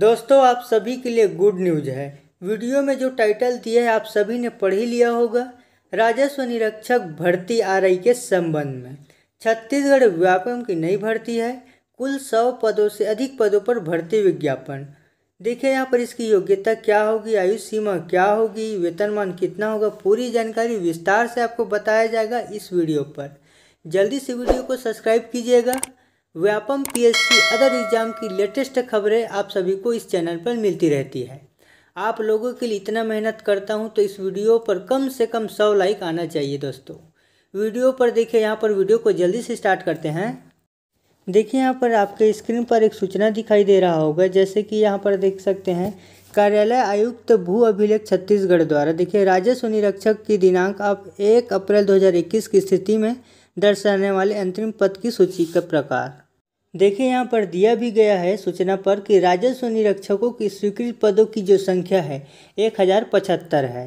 दोस्तों आप सभी के लिए गुड न्यूज है वीडियो में जो टाइटल दिया है आप सभी ने पढ़ ही लिया होगा राजस्व निरीक्षक भर्ती आ रही के संबंध में छत्तीसगढ़ व्यापम की नई भर्ती है कुल सौ पदों से अधिक पदों पर भर्ती विज्ञापन देखिए यहाँ पर इसकी योग्यता क्या होगी आयु सीमा क्या होगी वेतनमान कितना होगा पूरी जानकारी विस्तार से आपको बताया जाएगा इस वीडियो पर जल्दी से वीडियो को सब्सक्राइब कीजिएगा व्यापम पीएससी अदर एग्ज़ाम की लेटेस्ट खबरें आप सभी को इस चैनल पर मिलती रहती है आप लोगों के लिए इतना मेहनत करता हूं तो इस वीडियो पर कम से कम सौ लाइक आना चाहिए दोस्तों वीडियो पर देखिए यहां पर वीडियो को जल्दी से स्टार्ट करते हैं देखिए यहाँ पर आपके स्क्रीन पर एक सूचना दिखाई दे रहा होगा जैसे कि यहाँ पर देख सकते हैं कार्यालय आयुक्त भू अभिलेख छत्तीसगढ़ द्वारा देखिए राजस्व निरीक्षक की दिनांक आप एक अप्रैल दो की स्थिति में दर्शाने वाले अंतरिम पद की सूची का प्रकार देखिए यहाँ पर दिया भी गया है सूचना पर कि राजस्व निरीक्षकों की स्वीकृत पदों की जो संख्या है एक हज़ार पचहत्तर है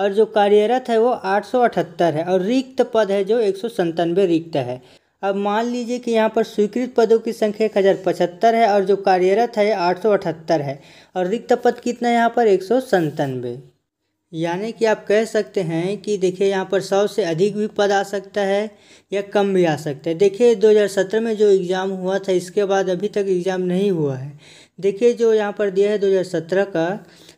और जो कार्यरत है वो आठ सौ अठहत्तर है और रिक्त पद है जो एक सौ संतानवे रिक्त है अब मान लीजिए कि यहाँ पर स्वीकृत पदों की संख्या एक हज़ार पचहत्तर है और जो कार्यरत है आठ सौ अठहत्तर है और रिक्त पद कितना है यहाँ पर एक सौ संतानवे यानी कि आप कह सकते हैं कि देखिए यहाँ पर सौ से अधिक भी पद आ सकता है या कम भी आ सकता है देखिए 2017 में जो एग्ज़ाम हुआ था इसके बाद अभी तक एग्ज़ाम नहीं हुआ है देखिए जो यहाँ पर दिया है 2017 का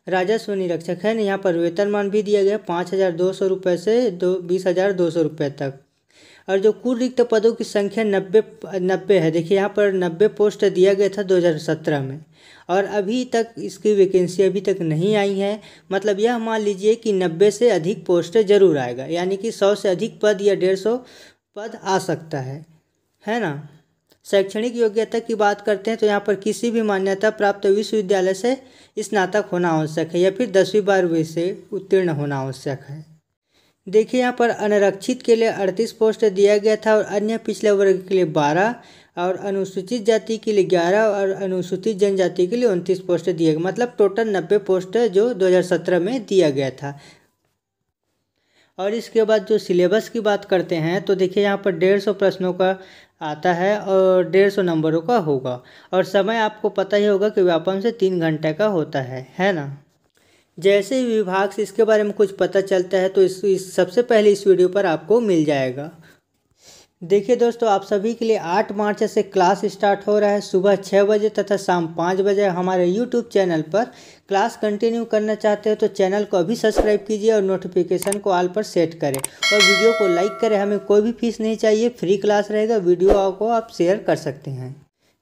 राजस्व निरीक्षक है ना यहाँ पर वेतनमान भी दिया गया पाँच हज़ार दो सौ रुपये से दो बीस हज़ार दो सौ रुपये तक और जो कुल रिक्त पदों की संख्या नब्बे नब्बे है देखिए यहाँ पर नब्बे पोस्ट दिया गया था 2017 में और अभी तक इसकी वैकेंसी अभी तक नहीं आई है मतलब यह मान लीजिए कि नब्बे से अधिक पोस्ट जरूर आएगा यानी कि सौ से अधिक पद या डेढ़ सौ पद आ सकता है है ना शैक्षणिक योग्यता की बात करते हैं तो यहाँ पर किसी भी मान्यता प्राप्त विश्वविद्यालय से स्नातक होना आवश्यक है या फिर दसवीं बारहवीं से उत्तीर्ण होना आवश्यक है देखिए यहाँ पर अनरक्षित के लिए अड़तीस पोस्ट दिया गया था और अन्य पिछले वर्ग के लिए बारह और अनुसूचित जाति के लिए ग्यारह और अनुसूचित जनजाति के लिए उनतीस पोस्ट दिए गए मतलब टोटल नब्बे पोस्ट जो 2017 में दिया गया था और इसके बाद जो सिलेबस की बात करते हैं तो देखिए यहाँ पर डेढ़ सौ प्रश्नों का आता है और डेढ़ सौ नंबरों का होगा और समय आपको पता ही होगा कि व्यापम से तीन घंटे का होता है है ना जैसे ही विभाग से इसके बारे में कुछ पता चलता है तो इस, इस सबसे पहले इस वीडियो पर आपको मिल जाएगा देखिए दोस्तों आप सभी के लिए आठ मार्च से क्लास स्टार्ट हो रहा है सुबह छः बजे तथा शाम पाँच बजे हमारे यूट्यूब चैनल पर क्लास कंटिन्यू करना चाहते हो तो चैनल को अभी सब्सक्राइब कीजिए और नोटिफिकेशन को ऑल पर सेट करें और वीडियो को लाइक करें हमें कोई भी फीस नहीं चाहिए फ्री क्लास रहेगा वीडियो को आप शेयर कर सकते हैं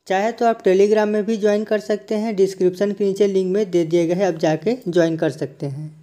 चाहे तो आप टेलीग्राम में भी ज्वाइन कर सकते हैं डिस्क्रिप्शन के नीचे लिंक में दे दिए गए हैं आप जाके ज्वाइन कर सकते हैं